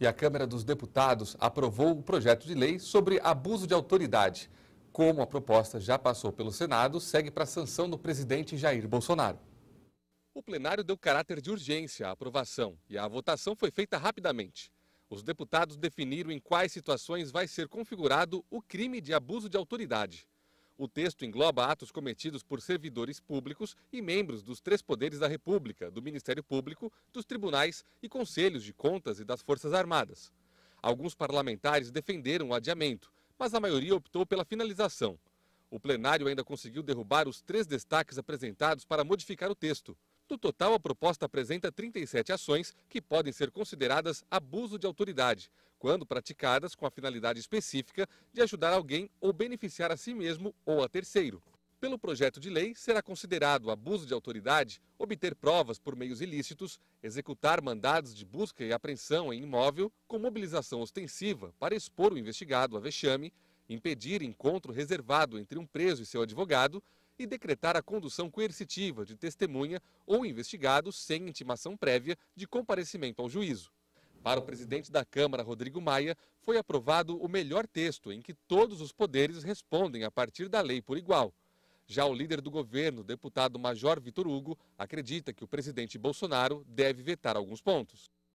e a Câmara dos Deputados aprovou o projeto de lei sobre abuso de autoridade. Como a proposta já passou pelo Senado, segue para a sanção do presidente Jair Bolsonaro. O plenário deu caráter de urgência à aprovação e a votação foi feita rapidamente. Os deputados definiram em quais situações vai ser configurado o crime de abuso de autoridade. O texto engloba atos cometidos por servidores públicos e membros dos três poderes da República, do Ministério Público, dos tribunais e conselhos de contas e das Forças Armadas. Alguns parlamentares defenderam o adiamento, mas a maioria optou pela finalização. O plenário ainda conseguiu derrubar os três destaques apresentados para modificar o texto. No total, a proposta apresenta 37 ações que podem ser consideradas abuso de autoridade, quando praticadas com a finalidade específica de ajudar alguém ou beneficiar a si mesmo ou a terceiro. Pelo projeto de lei, será considerado abuso de autoridade obter provas por meios ilícitos, executar mandados de busca e apreensão em imóvel com mobilização ostensiva para expor o investigado a vexame, impedir encontro reservado entre um preso e seu advogado e decretar a condução coercitiva de testemunha ou investigado sem intimação prévia de comparecimento ao juízo. Para o presidente da Câmara, Rodrigo Maia, foi aprovado o melhor texto, em que todos os poderes respondem a partir da lei por igual. Já o líder do governo, deputado Major Vitor Hugo, acredita que o presidente Bolsonaro deve vetar alguns pontos.